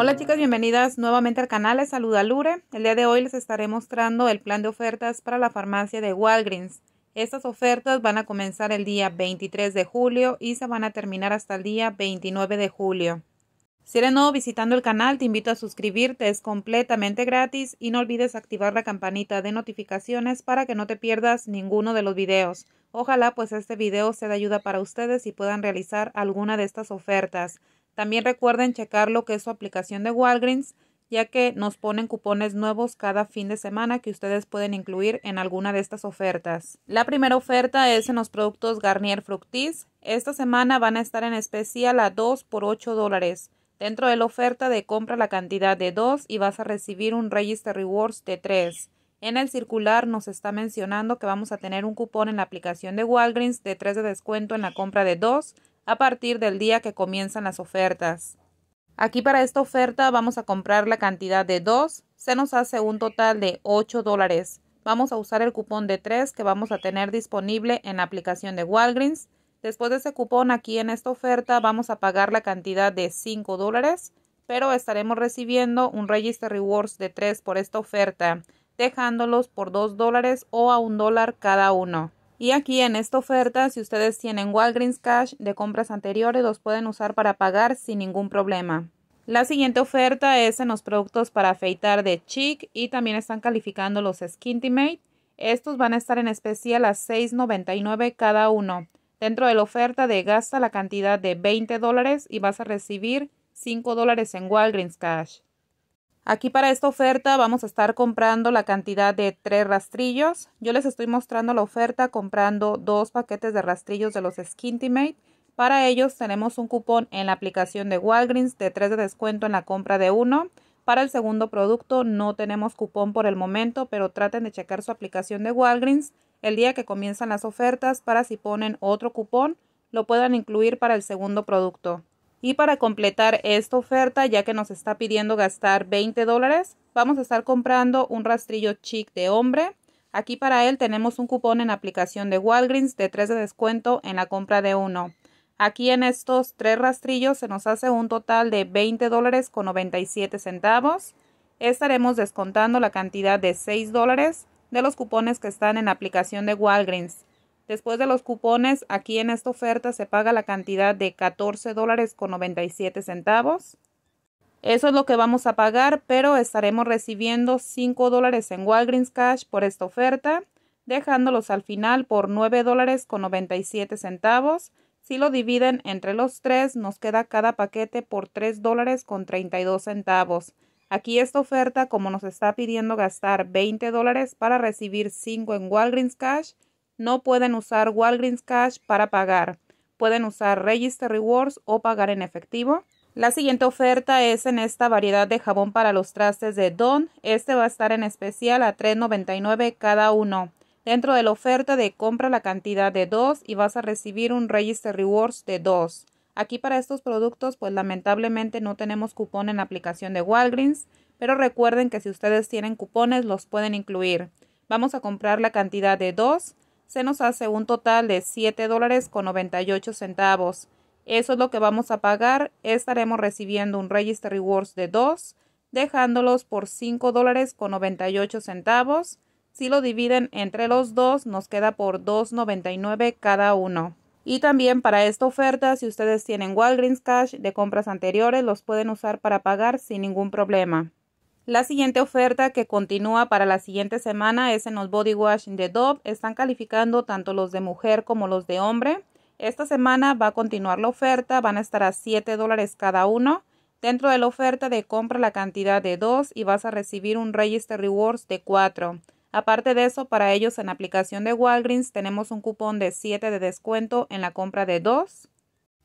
Hola chicas, bienvenidas nuevamente al canal, les saluda Lure. El día de hoy les estaré mostrando el plan de ofertas para la farmacia de Walgreens. Estas ofertas van a comenzar el día 23 de julio y se van a terminar hasta el día 29 de julio. Si eres nuevo visitando el canal, te invito a suscribirte, es completamente gratis y no olvides activar la campanita de notificaciones para que no te pierdas ninguno de los videos. Ojalá pues este video sea de ayuda para ustedes y puedan realizar alguna de estas ofertas. También recuerden checar lo que es su aplicación de Walgreens, ya que nos ponen cupones nuevos cada fin de semana que ustedes pueden incluir en alguna de estas ofertas. La primera oferta es en los productos Garnier Fructis. Esta semana van a estar en especial a 2 por 8 dólares. Dentro de la oferta de compra la cantidad de 2 y vas a recibir un Register Rewards de 3. En el circular nos está mencionando que vamos a tener un cupón en la aplicación de Walgreens de 3 de descuento en la compra de 2 a partir del día que comienzan las ofertas. Aquí para esta oferta vamos a comprar la cantidad de 2, se nos hace un total de 8 dólares. Vamos a usar el cupón de 3 que vamos a tener disponible en la aplicación de Walgreens. Después de ese cupón aquí en esta oferta vamos a pagar la cantidad de 5 dólares, pero estaremos recibiendo un Register Rewards de 3 por esta oferta, dejándolos por 2 dólares o a 1 dólar cada uno. Y aquí en esta oferta, si ustedes tienen Walgreens Cash de compras anteriores, los pueden usar para pagar sin ningún problema. La siguiente oferta es en los productos para afeitar de Chic y también están calificando los Skintimate. Estos van a estar en especial a $6.99 cada uno. Dentro de la oferta de gasta la cantidad de $20 y vas a recibir $5 en Walgreens Cash. Aquí para esta oferta vamos a estar comprando la cantidad de tres rastrillos. Yo les estoy mostrando la oferta comprando dos paquetes de rastrillos de los Skintimate. Para ellos tenemos un cupón en la aplicación de Walgreens de 3 de descuento en la compra de uno. Para el segundo producto no tenemos cupón por el momento, pero traten de checar su aplicación de Walgreens el día que comienzan las ofertas para si ponen otro cupón lo puedan incluir para el segundo producto. Y para completar esta oferta, ya que nos está pidiendo gastar 20 dólares, vamos a estar comprando un rastrillo chic de hombre. Aquí para él tenemos un cupón en aplicación de Walgreens de 3 de descuento en la compra de uno. Aquí en estos tres rastrillos se nos hace un total de 20 dólares con 97 centavos. Estaremos descontando la cantidad de 6 dólares de los cupones que están en aplicación de Walgreens. Después de los cupones, aquí en esta oferta se paga la cantidad de 14 dólares con 97 centavos. Eso es lo que vamos a pagar, pero estaremos recibiendo 5 dólares en Walgreens Cash por esta oferta, dejándolos al final por 9 dólares con 97 centavos. Si lo dividen entre los tres, nos queda cada paquete por 3 dólares con 32 centavos. Aquí esta oferta, como nos está pidiendo gastar 20 dólares para recibir 5 en Walgreens Cash, no pueden usar Walgreens Cash para pagar. Pueden usar Register Rewards o pagar en efectivo. La siguiente oferta es en esta variedad de jabón para los trastes de Don. Este va a estar en especial a $3.99 cada uno. Dentro de la oferta de compra la cantidad de 2 y vas a recibir un Register Rewards de 2. Aquí para estos productos pues lamentablemente no tenemos cupón en la aplicación de Walgreens, pero recuerden que si ustedes tienen cupones los pueden incluir. Vamos a comprar la cantidad de 2 se nos hace un total de $7.98. dólares con centavos. Eso es lo que vamos a pagar. Estaremos recibiendo un Register Rewards de 2, dejándolos por $5.98. dólares con centavos. Si lo dividen entre los dos, nos queda por 2.99 cada uno. Y también para esta oferta, si ustedes tienen Walgreens Cash de compras anteriores, los pueden usar para pagar sin ningún problema. La siguiente oferta que continúa para la siguiente semana es en los body washing de Dove. Están calificando tanto los de mujer como los de hombre. Esta semana va a continuar la oferta, van a estar a 7 cada uno. Dentro de la oferta de compra la cantidad de 2 y vas a recibir un Register Rewards de 4. Aparte de eso, para ellos en la aplicación de Walgreens tenemos un cupón de 7 de descuento en la compra de 2.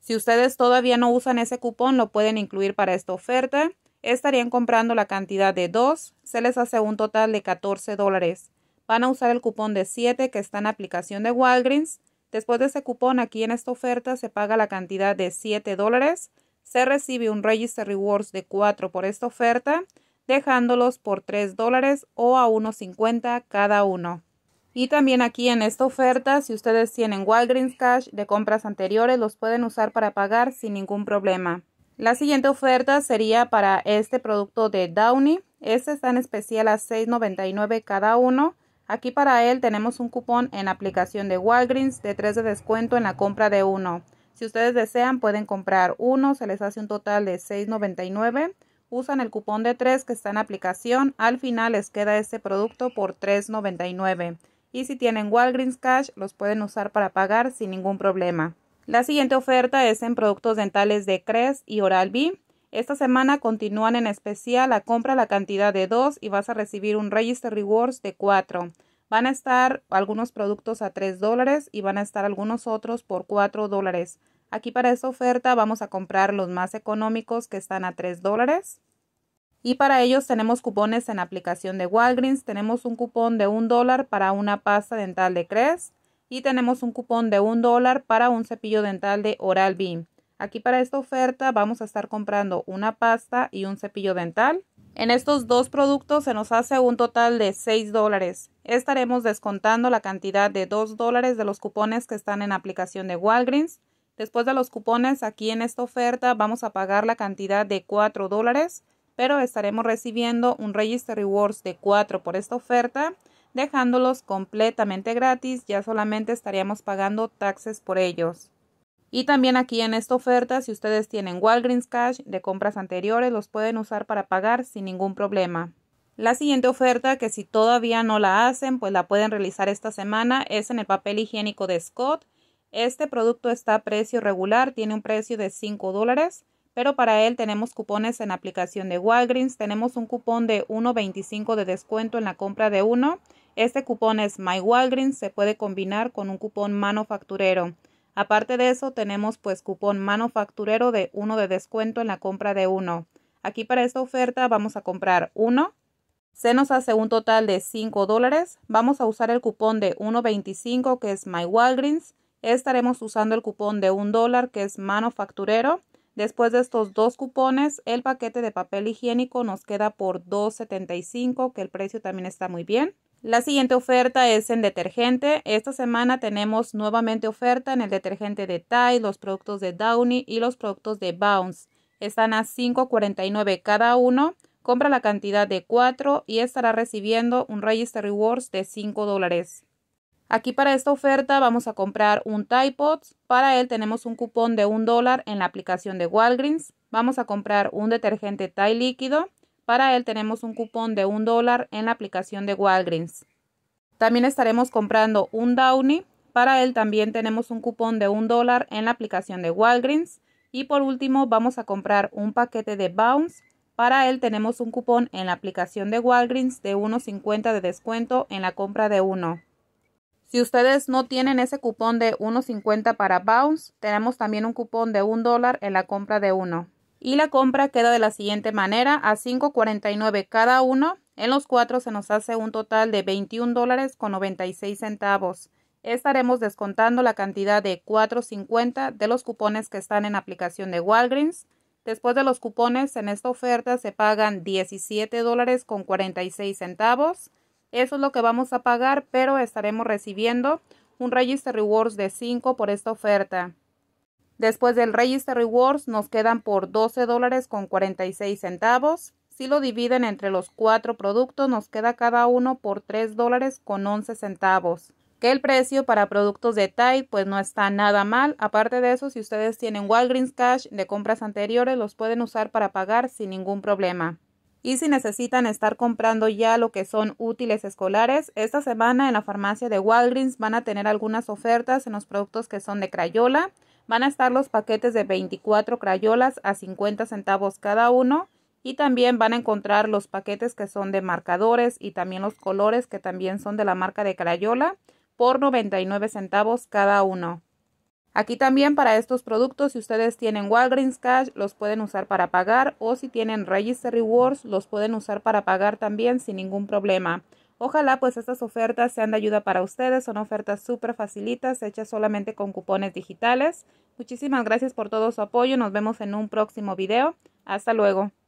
Si ustedes todavía no usan ese cupón, lo pueden incluir para esta oferta estarían comprando la cantidad de 2, se les hace un total de 14 dólares. Van a usar el cupón de 7 que está en aplicación de Walgreens. Después de ese cupón aquí en esta oferta se paga la cantidad de 7 dólares. Se recibe un Register Rewards de 4 por esta oferta, dejándolos por 3 dólares o a 1.50 cada uno. Y también aquí en esta oferta, si ustedes tienen Walgreens Cash de compras anteriores, los pueden usar para pagar sin ningún problema. La siguiente oferta sería para este producto de Downy. Este está en especial a $6.99 cada uno. Aquí para él tenemos un cupón en aplicación de Walgreens de 3 de descuento en la compra de uno. Si ustedes desean pueden comprar uno, se les hace un total de $6.99. Usan el cupón de 3 que está en aplicación, al final les queda este producto por $3.99. Y si tienen Walgreens Cash los pueden usar para pagar sin ningún problema. La siguiente oferta es en productos dentales de Crest y Oral-B. Esta semana continúan en especial la compra la cantidad de 2 y vas a recibir un Register Rewards de 4. Van a estar algunos productos a 3 dólares y van a estar algunos otros por 4 dólares. Aquí para esta oferta vamos a comprar los más económicos que están a 3 dólares. Y para ellos tenemos cupones en aplicación de Walgreens. Tenemos un cupón de 1 dólar para una pasta dental de Crest y tenemos un cupón de un dólar para un cepillo dental de Oral B. Aquí para esta oferta vamos a estar comprando una pasta y un cepillo dental. En estos dos productos se nos hace un total de 6 dólares. Estaremos descontando la cantidad de 2 dólares de los cupones que están en aplicación de Walgreens. Después de los cupones aquí en esta oferta vamos a pagar la cantidad de 4 dólares, pero estaremos recibiendo un Register Rewards de 4 por esta oferta dejándolos completamente gratis, ya solamente estaríamos pagando taxes por ellos. Y también aquí en esta oferta, si ustedes tienen Walgreens Cash de compras anteriores, los pueden usar para pagar sin ningún problema. La siguiente oferta, que si todavía no la hacen, pues la pueden realizar esta semana, es en el papel higiénico de Scott. Este producto está a precio regular, tiene un precio de 5 dólares pero para él tenemos cupones en aplicación de Walgreens, tenemos un cupón de 1.25 de descuento en la compra de uno este cupón es My Walgreens, se puede combinar con un cupón manufacturero. Aparte de eso, tenemos pues cupón manufacturero de uno de descuento en la compra de uno. Aquí para esta oferta vamos a comprar uno. Se nos hace un total de 5 dólares. Vamos a usar el cupón de 1.25 que es My Walgreens. Estaremos usando el cupón de 1 dólar que es manufacturero. Después de estos dos cupones, el paquete de papel higiénico nos queda por 2.75 que el precio también está muy bien. La siguiente oferta es en detergente. Esta semana tenemos nuevamente oferta en el detergente de Tide, los productos de Downy y los productos de Bounce. Están a 5.49 cada uno. Compra la cantidad de 4 y estará recibiendo un Register Rewards de 5 dólares. Aquí para esta oferta vamos a comprar un Tide Para él tenemos un cupón de 1 dólar en la aplicación de Walgreens. Vamos a comprar un detergente Tide líquido para él tenemos un cupón de un dólar en la aplicación de Walgreens. También estaremos comprando un Downy. Para él también tenemos un cupón de un dólar en la aplicación de Walgreens. Y por último vamos a comprar un paquete de Bounce. Para él tenemos un cupón en la aplicación de Walgreens de 1.50 de descuento en la compra de uno. Si ustedes no tienen ese cupón de 1.50 para Bounce, tenemos también un cupón de un dólar en la compra de uno y la compra queda de la siguiente manera a 5.49 cada uno. En los cuatro se nos hace un total de $21.96. dólares con centavos. Estaremos descontando la cantidad de 4.50 de los cupones que están en aplicación de Walgreens. Después de los cupones en esta oferta se pagan $17.46. dólares con centavos. Eso es lo que vamos a pagar, pero estaremos recibiendo un Register Rewards de 5 por esta oferta. Después del Register Rewards nos quedan por 12 dólares con 46 centavos. Si lo dividen entre los cuatro productos nos queda cada uno por 3 dólares con 11 centavos. Que el precio para productos de Tide pues no está nada mal. Aparte de eso, si ustedes tienen Walgreens Cash de compras anteriores los pueden usar para pagar sin ningún problema. Y si necesitan estar comprando ya lo que son útiles escolares, esta semana en la farmacia de Walgreens van a tener algunas ofertas en los productos que son de Crayola. Van a estar los paquetes de 24 crayolas a 50 centavos cada uno y también van a encontrar los paquetes que son de marcadores y también los colores que también son de la marca de Crayola por 99 centavos cada uno. Aquí también para estos productos, si ustedes tienen Walgreens Cash, los pueden usar para pagar o si tienen Register Rewards, los pueden usar para pagar también sin ningún problema. Ojalá pues estas ofertas sean de ayuda para ustedes, son ofertas súper facilitas, hechas solamente con cupones digitales. Muchísimas gracias por todo su apoyo, nos vemos en un próximo video. Hasta luego.